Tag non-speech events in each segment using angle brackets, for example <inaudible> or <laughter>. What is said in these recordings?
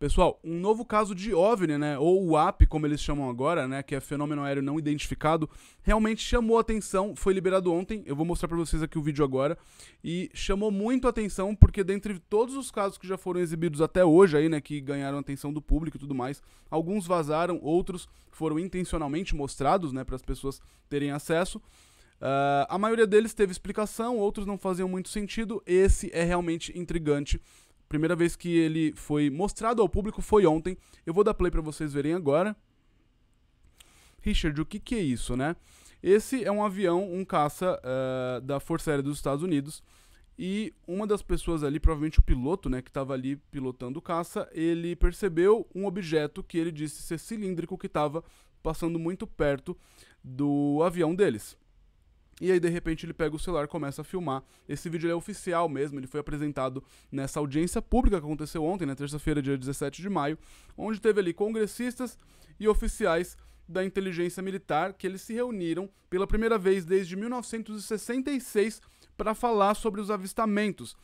Pessoal, um novo caso de OVNI, né, ou UAP, como eles chamam agora, né, que é fenômeno aéreo não identificado, realmente chamou atenção, foi liberado ontem, eu vou mostrar para vocês aqui o vídeo agora, e chamou muito atenção porque dentre todos os casos que já foram exibidos até hoje aí, né, que ganharam atenção do público e tudo mais, alguns vazaram, outros foram intencionalmente mostrados, né, para as pessoas terem acesso. Uh, a maioria deles teve explicação, outros não faziam muito sentido. Esse é realmente intrigante Primeira vez que ele foi mostrado ao público foi ontem. Eu vou dar play para vocês verem agora. Richard, o que, que é isso, né? Esse é um avião, um caça uh, da Força Aérea dos Estados Unidos. E uma das pessoas ali, provavelmente o piloto, né, que estava ali pilotando o caça, ele percebeu um objeto que ele disse ser cilíndrico que estava passando muito perto do avião deles. E aí, de repente, ele pega o celular e começa a filmar. Esse vídeo é oficial mesmo, ele foi apresentado nessa audiência pública que aconteceu ontem, na né, terça-feira, dia 17 de maio, onde teve ali congressistas e oficiais da inteligência militar que eles se reuniram pela primeira vez desde 1966 para falar sobre os avistamentos.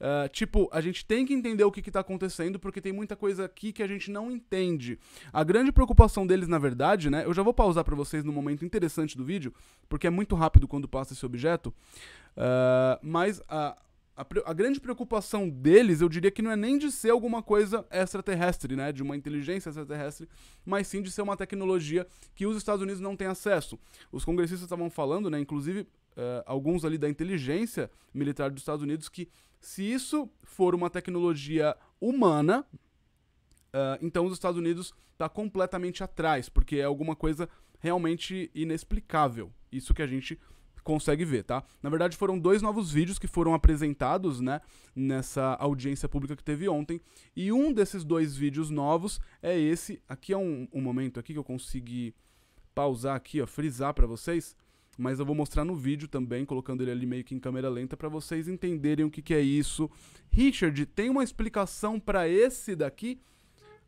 Ah, tipo, a gente tem que entender o que está acontecendo, porque tem muita coisa aqui que a gente não entende. A grande preocupação deles, na verdade, né? Eu já vou pausar para vocês no momento interessante do vídeo, porque é muito rápido quando passa esse objeto. Uh, mas a, a, a, grande preocupação deles, eu diria que não é nem de ser alguma coisa extraterrestre, né? De uma inteligência extraterrestre, mas sim de ser uma tecnologia que os Estados Unidos não têm acesso. Os congressistas estavam falando, né? Inclusive, uh, alguns ali da inteligência militar dos Estados Unidos que se isso for uma tecnologia humana, uh, então os Estados Unidos está completamente atrás, porque é alguma coisa realmente inexplicável. Isso que a gente consegue ver, tá? Na verdade, foram dois novos vídeos que foram apresentados, né, nessa audiência pública que teve ontem, e um desses dois vídeos novos é esse. Aqui é um, um momento aqui que eu consegui pausar aqui, ó, frisar para vocês mas eu vou mostrar no vídeo também, colocando ele ali meio que em câmera lenta para vocês entenderem o que, que é isso. Richard, tem uma explicação para esse daqui?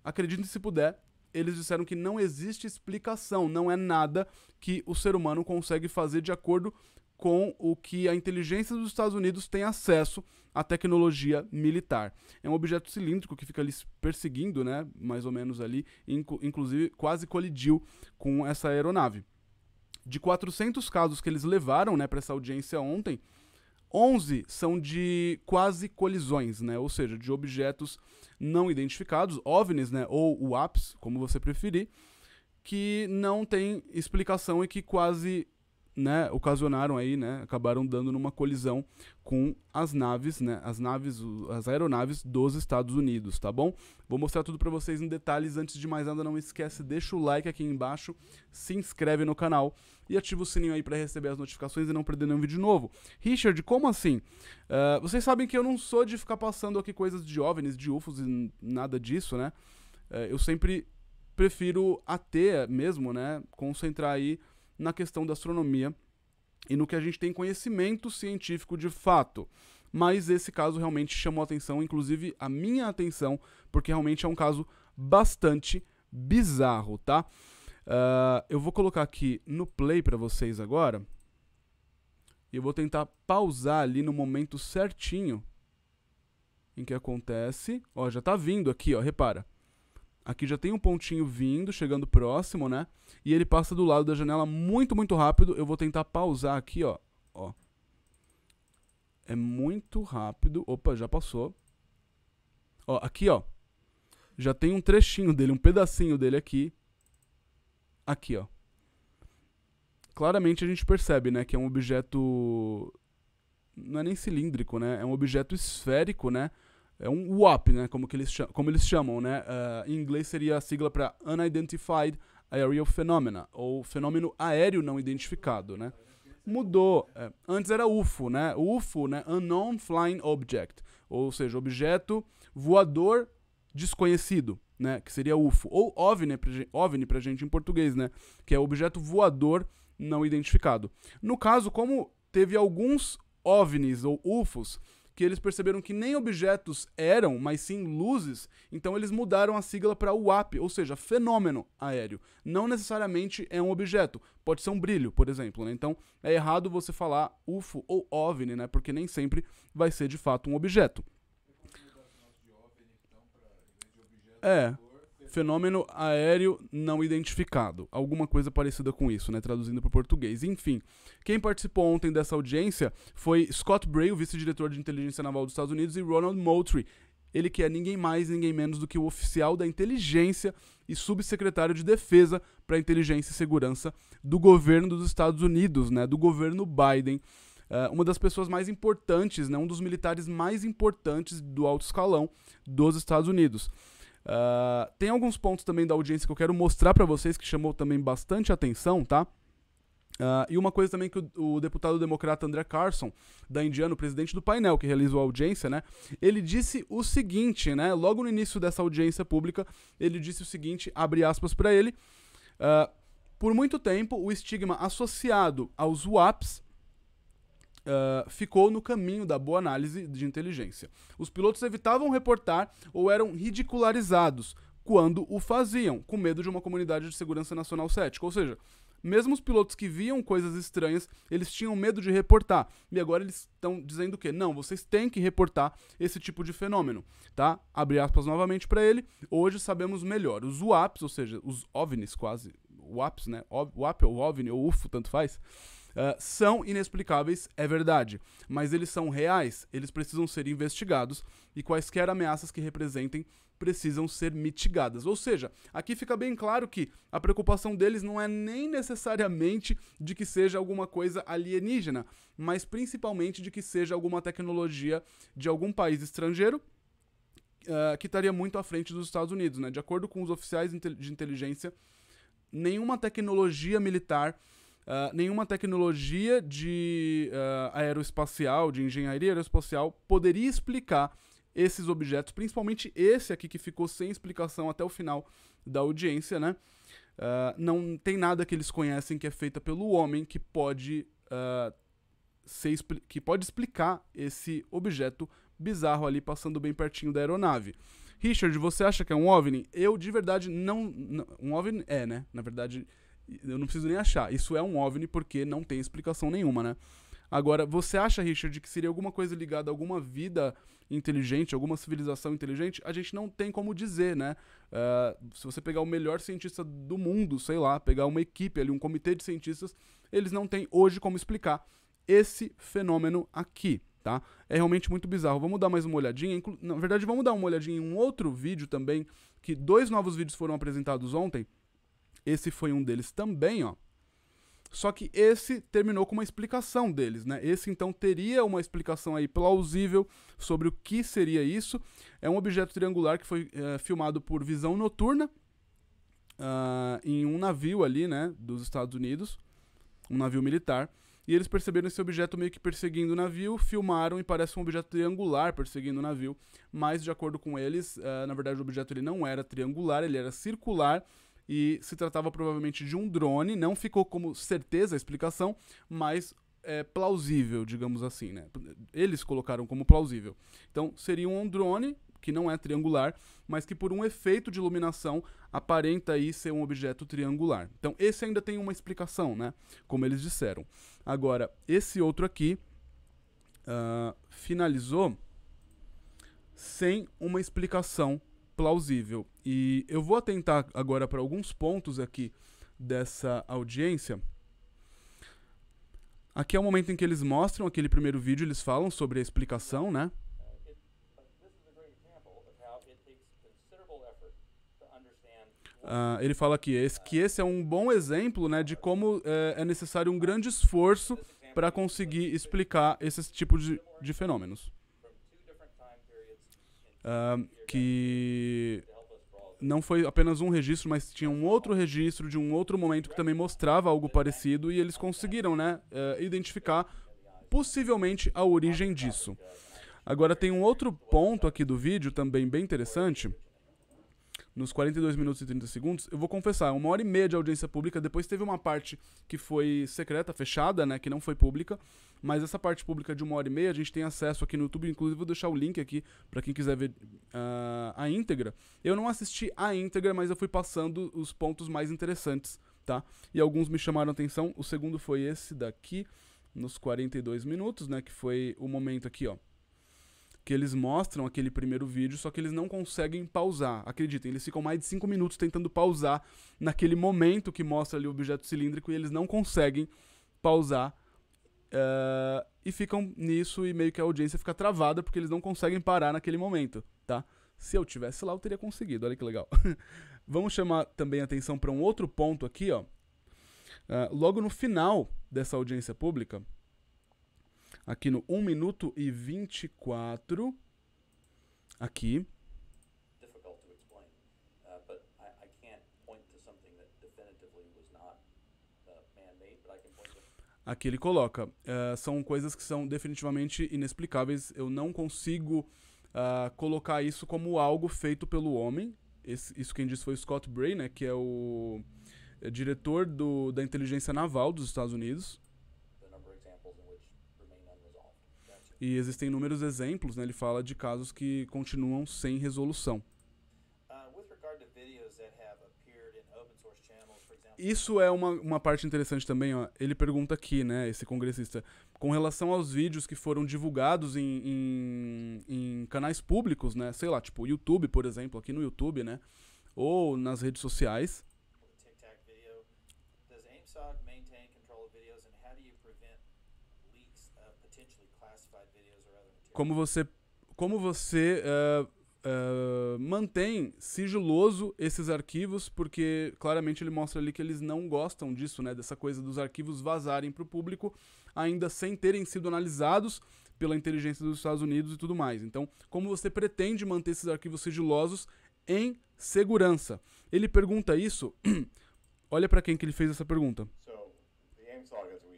Acreditem se puder, eles disseram que não existe explicação, não é nada que o ser humano consegue fazer de acordo com o que a inteligência dos Estados Unidos tem acesso à tecnologia militar. É um objeto cilíndrico que fica ali perseguindo, né, mais ou menos ali, inclusive quase colidiu com essa aeronave de 400 casos que eles levaram né, para essa audiência ontem, 11 são de quase colisões, né? Ou seja, de objetos não identificados, OVNIs, né? Ou UAPs, como você preferir, que não tem explicação e que quase né, ocasionaram aí, né, acabaram dando numa colisão com as naves, né, as naves, as aeronaves dos Estados Unidos, tá bom? Vou mostrar tudo para vocês em detalhes. Antes de mais nada, não esquece, deixa o like aqui embaixo, se inscreve no canal e ativa o sininho aí para receber as notificações e não perder nenhum vídeo novo. Richard, como assim? Uh, vocês sabem que eu não sou de ficar passando aqui coisas de OVNIs, de UFOs e nada disso, né? Uh, eu sempre prefiro até mesmo, né, concentrar aí na questão da astronomia e no que a gente tem conhecimento científico de fato. Mas esse caso realmente chamou atenção, inclusive a minha atenção, porque realmente é um caso bastante bizarro, tá? Uh, eu vou colocar aqui no play para vocês agora. E eu vou tentar pausar ali no momento certinho em que acontece. Ó, já tá vindo aqui, ó, repara. Aqui já tem um pontinho vindo, chegando próximo, né? E ele passa do lado da janela muito, muito rápido. Eu vou tentar pausar aqui, ó. ó. É muito rápido. Opa, já passou. Ó, aqui, ó. Já tem um trechinho dele, um pedacinho dele aqui. Aqui, ó. Claramente a gente percebe, né, que é um objeto não é nem cilíndrico, né? É um objeto esférico, né? é um WAP, né, como, que eles, chamam, como eles chamam, né? Uh, em inglês seria a sigla para Unidentified Aerial Phenomena, ou fenômeno aéreo não identificado, né? Mudou. É, antes era UFO, né? UFO, né? Unknown Flying Object, ou seja, objeto voador desconhecido, né? Que seria UFO. Ou OVNI, OVNI pra gente em português, né? Que é objeto voador não identificado. No caso, como teve alguns OVNIs ou UFOs que eles perceberam que nem objetos eram, mas sim luzes, então eles mudaram a sigla para UAP, ou seja, fenômeno aéreo. Não necessariamente é um objeto, pode ser um brilho, por exemplo. Né? Então é errado você falar UFO ou OVNI, né? porque nem sempre vai ser de fato um objeto. Então, é fenômeno aéreo não identificado, alguma coisa parecida com isso, né, traduzindo para o português. Enfim, quem participou ontem dessa audiência foi Scott Bray, o vice-diretor de inteligência naval dos Estados Unidos, e Ronald Moultrie, ele que é ninguém mais, ninguém menos do que o oficial da inteligência e subsecretário de defesa para inteligência e segurança do governo dos Estados Unidos, né, do governo Biden. Uh, uma das pessoas mais importantes, né, um dos militares mais importantes do alto escalão dos Estados Unidos. Ah, tem alguns pontos também da audiência que eu quero mostrar para vocês que chamou também bastante atenção, tá? Uh, e uma coisa também que o, o, deputado democrata André Carson, da Indiana, o presidente do painel que realizou a audiência, né? Ele disse o seguinte, né? Logo no início dessa audiência pública, ele disse o seguinte, abre aspas para ele. Uh, por muito tempo, o estigma associado aos WAPs Uh, ficou no caminho da boa análise de inteligência. Os pilotos evitavam reportar ou eram ridicularizados quando o faziam, com medo de uma comunidade de segurança nacional cética. Ou seja, mesmo os pilotos que viam coisas estranhas, eles tinham medo de reportar. E agora eles estão dizendo o quê? não, vocês têm que reportar esse tipo de fenômeno, tá? Abre aspas novamente para ele. Hoje sabemos melhor. Os UAPs, ou seja, os OVNIs quase, UAPs, né? O, UAP ou OVNI ou UFO, tanto faz ah, são inexplicáveis, é verdade, mas eles são reais, eles precisam ser investigados e quaisquer ameaças que representem precisam ser mitigadas. Ou seja, aqui fica bem claro que a preocupação deles não é nem necessariamente de que seja alguma coisa alienígena, mas principalmente de que seja alguma tecnologia de algum país estrangeiro. Uh, que estaria muito à frente dos Estados Unidos, né? De acordo com os oficiais de inteligência, nenhuma tecnologia militar ah, nenhuma tecnologia de uh, aeroespacial, de engenharia aeroespacial, poderia explicar esses objetos, principalmente esse aqui que ficou sem explicação até o final da audiência, né? Uh, não tem nada que eles conhecem que é feita pelo homem que pode ser que pode explicar esse objeto bizarro ali passando bem pertinho da aeronave. Richard, você acha que é um OVNI? Eu de verdade não, não um OVNI é, né? Na verdade, eu não preciso nem achar. Isso é um OVNI porque não tem explicação nenhuma, né? Agora, você acha, Richard, que seria alguma coisa ligada a alguma vida inteligente, alguma civilização inteligente? A gente não tem como dizer, né? Uh, se você pegar o melhor cientista do mundo, sei lá, pegar uma equipe ali, um comitê de cientistas, eles não têm hoje como explicar esse fenômeno aqui, tá? É realmente muito bizarro. Vamos dar mais uma olhadinha. Na verdade, vamos dar uma olhadinha em um outro vídeo também, que dois novos vídeos foram apresentados ontem. Esse foi um deles também, ó. Só que esse terminou com uma explicação deles, né? Esse então teria uma explicação aí plausível sobre o que seria isso. É um objeto triangular que foi é, filmado por visão noturna uh, em um navio ali, né? Dos Estados Unidos, um navio militar. E eles perceberam esse objeto meio que perseguindo o navio, filmaram e parece um objeto triangular perseguindo o navio. Mas de acordo com eles, uh, na verdade o objeto ele não era triangular, ele era circular e se tratava provavelmente de um drone, não ficou como certeza a explicação, mas é plausível, digamos assim, né? Eles colocaram como plausível. Então, seria um drone que não é triangular, mas que por um efeito de iluminação aparenta aí ser um objeto triangular. Então, esse ainda tem uma explicação, né? Como eles disseram. Agora, esse outro aqui uh, finalizou sem uma explicação plausível. E eu vou atentar agora para alguns pontos aqui dessa audiência. Aqui é o momento em que eles mostram aquele primeiro vídeo, eles falam sobre a explicação, né? Uh, ah, ele fala aqui esse, que esse é um bom exemplo né, de como é, é necessário um grande esforço para conseguir explicar esses tipos de, de fenômenos uh, que não foi apenas um registro, mas tinha um outro registro de um outro momento que também mostrava algo parecido e eles conseguiram, né, uh, identificar possivelmente a origem disso. Agora tem um outro ponto aqui do vídeo também bem interessante nos 42 minutos e 30 segundos, eu vou confessar, uma hora e meia de audiência pública, depois teve uma parte que foi secreta, fechada, né, que não foi pública, mas essa parte pública de uma hora e meia a gente tem acesso aqui no YouTube, inclusive vou deixar o link aqui para quem quiser ver uh, a íntegra. Eu não assisti a íntegra, mas eu fui passando os pontos mais interessantes, tá? E alguns me chamaram atenção, o segundo foi esse daqui, nos 42 minutos, né, que foi o momento aqui, ó que eles mostram aquele primeiro vídeo, só que eles não conseguem pausar. Acreditem, eles ficam mais de 5 minutos tentando pausar naquele momento que mostra ali o objeto cilíndrico e eles não conseguem pausar. Uh, e ficam nisso e meio que a audiência fica travada porque eles não conseguem parar naquele momento, tá? Se eu tivesse lá, eu teria conseguido. Olha que legal. <laughs> Vamos chamar também atenção para um outro ponto aqui, ó. Uh, logo no final dessa audiência pública, aqui no 1 minuto e 24, aqui. Uh, uh, aqui ele coloca, uh, são coisas que são definitivamente inexplicáveis, eu não consigo uh, colocar isso como algo feito pelo homem. Esse, isso quem disse foi Scott Bray, né, que é o eh, diretor do, da inteligência naval dos Estados Unidos. E existem inúmeros exemplos, né? ele fala de casos que continuam sem resolução. Uh, Isso é uma, uma parte interessante também, ó. Ele pergunta aqui, né, esse congressista, com relação aos vídeos que foram divulgados em, em, em canais públicos, né? Sei lá, tipo YouTube, por exemplo, aqui no YouTube, né? Ou nas redes sociais. como você, como você uh, uh, mantém sigiloso esses arquivos, porque claramente ele mostra ali que eles não gostam disso, né? Dessa coisa dos arquivos vazarem para o público, ainda sem terem sido analisados pela inteligência dos Estados Unidos e tudo mais. Então, como você pretende manter esses arquivos sigilosos em segurança? Ele pergunta isso. <clears throat> Olha para quem que ele fez essa pergunta. So, the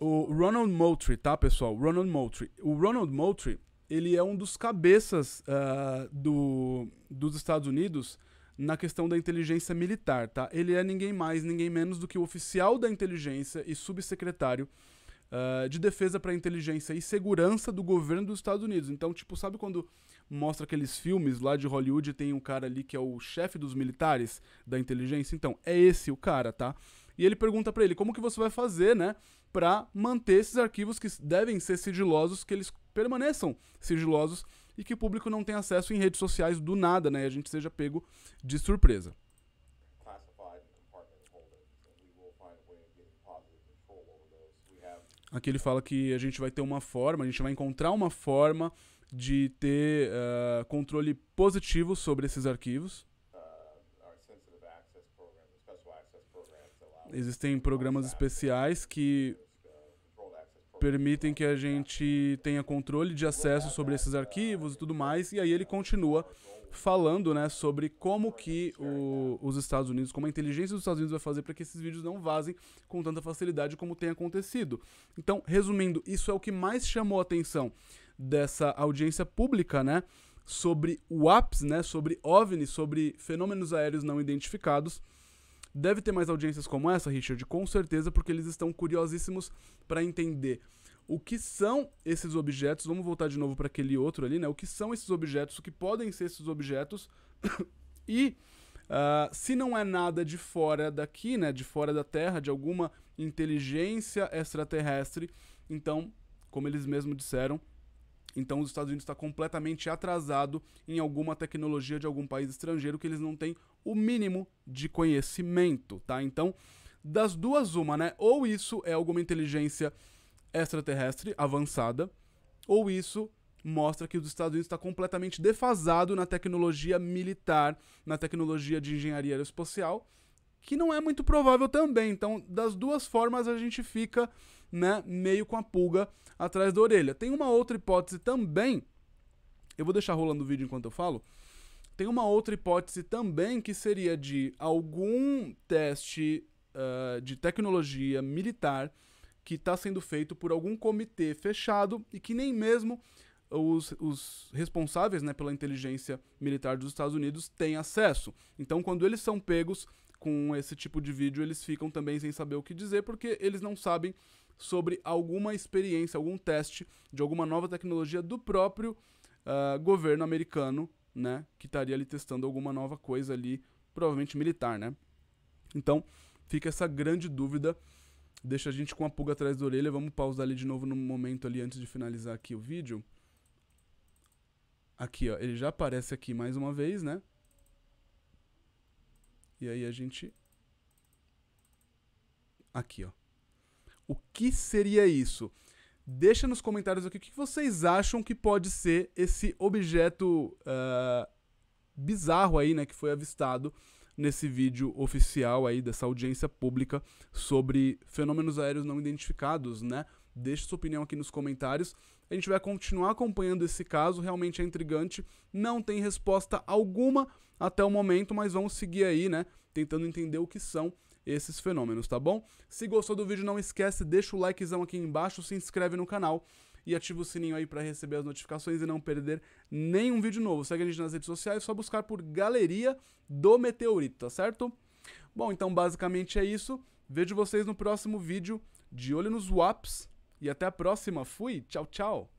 O Ronald Moultrie, tá, pessoal? Ronald Moultrie. O Ronald Moultrie, ele é um dos cabeças uh, do, dos Estados Unidos na questão da inteligência militar, tá? Ele é ninguém mais, ninguém menos do que o oficial da inteligência e subsecretário uh, de defesa para inteligência e segurança do governo dos Estados Unidos. Então, tipo, sabe quando mostra aqueles filmes lá de Hollywood e tem um cara ali que é o chefe dos militares da inteligência? Então, é esse o cara, tá? E ele pergunta para ele, como que você vai fazer, né, para manter esses arquivos que devem ser sigilosos, que eles permaneçam sigilosos e que o público não tenha acesso em redes sociais do nada, né? E a gente seja pego de surpresa. Aqui ele fala que a gente vai ter uma forma, a gente vai encontrar uma forma de ter uh, controle positivo sobre esses arquivos. Existem programas especiais que permitem que a gente tenha controle de acesso sobre esses arquivos e tudo mais. E aí ele continua falando, né, sobre como que o, os Estados Unidos, como a inteligência dos Estados Unidos vai fazer para que esses vídeos não vazem com tanta facilidade como tem acontecido. Então, resumindo, isso é o que mais chamou a atenção dessa audiência pública, né, sobre UAPs, né, sobre OVNIs, sobre fenômenos aéreos não identificados. Deve ter mais audiências como essa, Richard, com certeza, porque eles estão curiosíssimos para entender o que são esses objetos. Vamos voltar de novo para aquele outro ali, né? O que são esses objetos, o que podem ser esses objetos <coughs> e. Uh, se não é nada de fora daqui, né, de fora da Terra, de alguma inteligência extraterrestre, então, como eles mesmos disseram, então os Estados Unidos está completamente atrasado em alguma tecnologia de algum país estrangeiro que eles não têm o mínimo de conhecimento, tá? Então, das duas uma, né? Ou isso é alguma inteligência extraterrestre avançada, ou isso mostra que os Estados Unidos está completamente defasado na tecnologia militar, na tecnologia de engenharia aeroespacial, que não é muito provável também. Então, das duas formas a gente fica né, meio com a pulga atrás da orelha. Tem uma outra hipótese também, eu vou deixar rolando o vídeo enquanto eu falo. Tem uma outra hipótese também que seria de algum teste uh, de tecnologia militar que está sendo feito por algum comitê fechado e que nem mesmo os, os, responsáveis né, pela inteligência militar dos Estados Unidos têm acesso. Então, quando eles são pegos com esse tipo de vídeo, eles ficam também sem saber o que dizer, porque eles não sabem sobre alguma experiência, algum teste de alguma nova tecnologia do próprio uh, governo americano, né? Que estaria ali testando alguma nova coisa ali, provavelmente militar, né? Então, fica essa grande dúvida. Deixa a gente com a pulga atrás da orelha. Vamos pausar ali de novo no momento ali antes de finalizar aqui o vídeo. Aqui, ó. Ele já aparece aqui mais uma vez, né? E aí a gente... Aqui, ó. O que seria isso? Deixa nos comentários aqui o que vocês acham que pode ser esse objeto uh, bizarro aí, né, que foi avistado nesse vídeo oficial aí dessa audiência pública sobre fenômenos aéreos não identificados, né? Deixe sua opinião aqui nos comentários. A gente vai continuar acompanhando esse caso, realmente é intrigante, não tem resposta alguma até o momento, mas vamos seguir aí, né? Tentando entender o que são esses fenômenos, tá bom? Se gostou do vídeo, não esquece, deixa o likezão aqui embaixo, se inscreve no canal e ativa o sininho aí para receber as notificações e não perder nenhum vídeo novo. Segue a gente nas redes sociais, é só buscar por Galeria do Meteorito, tá certo? Bom, então basicamente é isso. Vejo vocês no próximo vídeo. De olho nos WAPs e até a próxima. Fui, tchau, tchau.